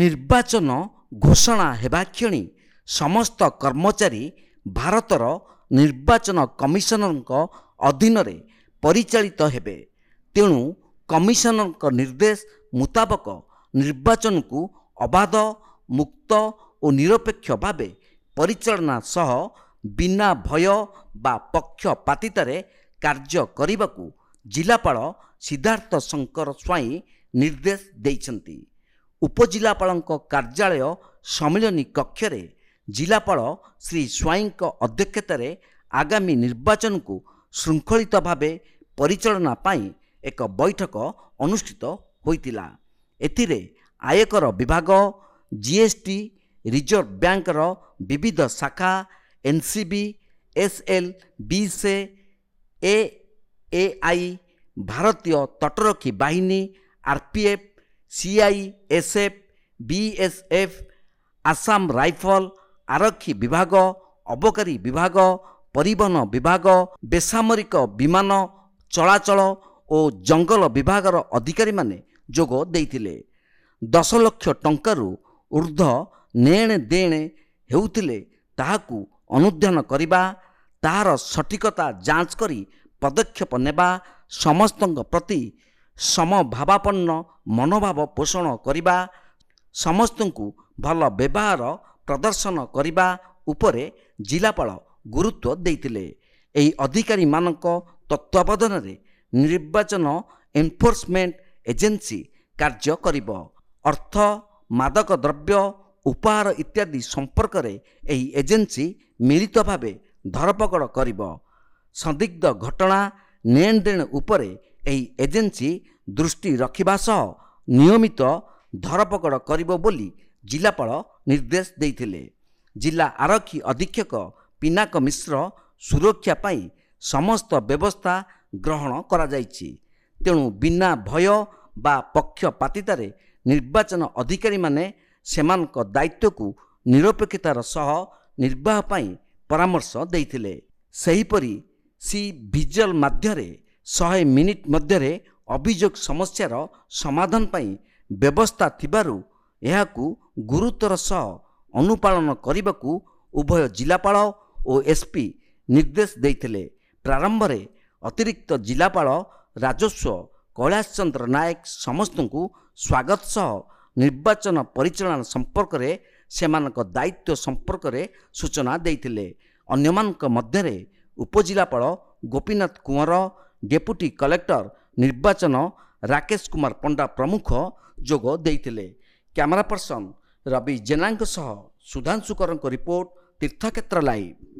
ନିର୍ବାଚନ ଘୋଷଣା ହେବା କ୍ଷଣି ସମସ୍ତ କର୍ମଚାରୀ ଭାରତର ନିର୍ବାଚନ କମିଶନରଙ୍କ ଅଧୀନରେ ପରିଚାଳିତ ହେବେ ତେଣୁ କମିଶନରଙ୍କ ନିର୍ଦ୍ଦେଶ ମୁତାବକ ନିର୍ବାଚନକୁ ଅବାଧ ମୁକ୍ତ ଓ ନିରପେକ୍ଷ ଭାବେ ପରିଚାଳନା ସହ ବିନା ଭୟ ବା ପକ୍ଷପାତିତାରେ କାର୍ଯ୍ୟ କରିବାକୁ ଜିଲ୍ଲାପାଳ ସିଦ୍ଧାର୍ଥ ଶଙ୍କର ସ୍ୱାଇଁ ନିର୍ଦ୍ଦେଶ ଦେଇଛନ୍ତି ଉପଜିଲ୍ଲାପାଳଙ୍କ କାର୍ଯ୍ୟାଳୟ ସମ୍ମିଳନୀ କକ୍ଷରେ ଜିଲ୍ଲାପାଳ ଶ୍ରୀ ସ୍ୱାଇଁଙ୍କ ଅଧ୍ୟକ୍ଷତାରେ ଆଗାମୀ ନିର୍ବାଚନକୁ ଶୃଙ୍ଖଳିତ ଭାବେ ପରିଚାଳନା ପାଇଁ ଏକ ବୈଠକ ଅନୁଷ୍ଠିତ ହୋଇଥିଲା ଏଥିରେ ଆୟକର ବିଭାଗ ଜିଏସ୍ଟି ରିଜର୍ଭ ବ୍ୟାଙ୍କର ବିବିଧ ଶାଖା ଏନ୍ସିବି ଏସ୍ଏଲ୍ ବି ସେ ଏ ଆଇ ଭାରତୀୟ ତଟରକ୍ଷୀ ବାହିନୀ R P F CISF BSF Assam rifle ଆରକ୍ଷୀ ବିଭାଗ ଅବକାରୀ ବିଭାଗ ପରିବହନ ବିଭାଗ ବେସାମରିକ ବିମାନ ଚଳାଚଳ ଓ ଜଙ୍ଗଲ ବିଭାଗର ଅଧିକାରୀମାନେ ଯୋଗ ଦେଇଥିଲେ ଦଶ ଲକ୍ଷ ଟଙ୍କାରୁ ଉର୍ଦ୍ଧ୍ୱ ନେଣ ଦେଣେ ହେଉଥିଲେ ତାହାକୁ ଅନୁଧ୍ୟାନ କରିବା ତାହାର ସଠିକତା ଯାଞ୍ଚ କରି ପଦକ୍ଷେପ ନେବା ସମସ୍ତଙ୍କ ପ୍ରତି ସମଭାବାପନ୍ନ ମନୋଭାବ ପୋଷଣ କରିବା ସମସ୍ତଙ୍କୁ ଭଲ ବ୍ୟବହାର ପ୍ରଦର୍ଶନ କରିବା ଉପରେ ଜିଲ୍ଲାପାଳ ଗୁରୁତ୍ୱ ଦେଇଥିଲେ ଏହି ଅଧିକାରୀମାନଙ୍କ ତତ୍ତ୍ୱାବଧାନରେ ନିର୍ବାଚନ ଏନ୍ଫୋର୍ସମେଣ୍ଟ ଏଜେନ୍ସି କାର୍ଯ୍ୟ କରିବ ଅର୍ଥ ମାଦକ ଦ୍ରବ୍ୟ ଉପହାର ଇତ୍ୟାଦି ସମ୍ପର୍କରେ ଏହି ଏଜେନ୍ସି ମିଳିତ ଭାବେ ଧରପକଡ଼ କରିବ ସନ୍ଦିଗ୍ଧ ଘଟଣା ନେଣଦେଣ ଉପରେ ଏହି ଏଜେନ୍ସି ଦୃଷ୍ଟି ରଖିବା ସହ ନିୟମିତ ଧରପକଡ଼ କରିବ ବୋଲି ଜିଲ୍ଲାପାଳ ନିର୍ଦ୍ଦେଶ ଦେଇଥିଲେ ଜିଲ୍ଲା ଆରକ୍ଷୀ ଅଧୀକ୍ଷକ ପିନାକ ମିଶ୍ର ସୁରକ୍ଷା ପାଇଁ ସମସ୍ତ ବ୍ୟବସ୍ଥା ଗ୍ରହଣ କରାଯାଇଛି ତେଣୁ ବିନା ଭୟ ବା ପକ୍ଷପାତିତାରେ ନିର୍ବାଚନ ଅଧିକାରୀମାନେ ସେମାନଙ୍କ ଦାୟିତ୍ୱକୁ ନିରପେକ୍ଷତାର ସହ ନିର୍ବାହ ପାଇଁ ପରାମର୍ଶ ଦେଇଥିଲେ ସେହିପରି ସି ଭିଜୁଆଲ୍ ମାଧ୍ୟମରେ ଶହେ ମିନିଟ୍ ମଧ୍ୟରେ ଅଭିଯୋଗ ସମସ୍ୟାର ସମାଧାନ ପାଇଁ ବ୍ୟବସ୍ଥା ଥିବାରୁ ଏହାକୁ ଗୁରୁତର ସହ ଅନୁପାଳନ କରିବାକୁ ଉଭୟ ଜିଲ୍ଲାପାଳ ଓ ଏସ୍ପି ନିର୍ଦ୍ଦେଶ ଦେଇଥିଲେ ପ୍ରାରମ୍ଭରେ ଅତିରିକ୍ତ ଜିଲ୍ଲାପାଳ ରାଜସ୍ୱ କୈଳାସ ଚନ୍ଦ୍ର ନାୟକ ସମସ୍ତଙ୍କୁ ସ୍ୱାଗତ ସହ ନିର୍ବାଚନ ପରିଚାଳନା ସମ୍ପର୍କରେ ସେମାନଙ୍କ ଦାୟିତ୍ୱ ସମ୍ପର୍କରେ ସୂଚନା ଦେଇଥିଲେ ଅନ୍ୟମାନଙ୍କ ମଧ୍ୟରେ उपजिल्लापा गोपीनाथ कुँवर डेपुटी कलेक्टर निर्वाचन राकेश कुमार पंडा प्रमुख जोदिइले क्यमेरा पर्सन रवि जेना सुधांशुकरको रिपोर्ट तीर्थक्षेत्र लाइव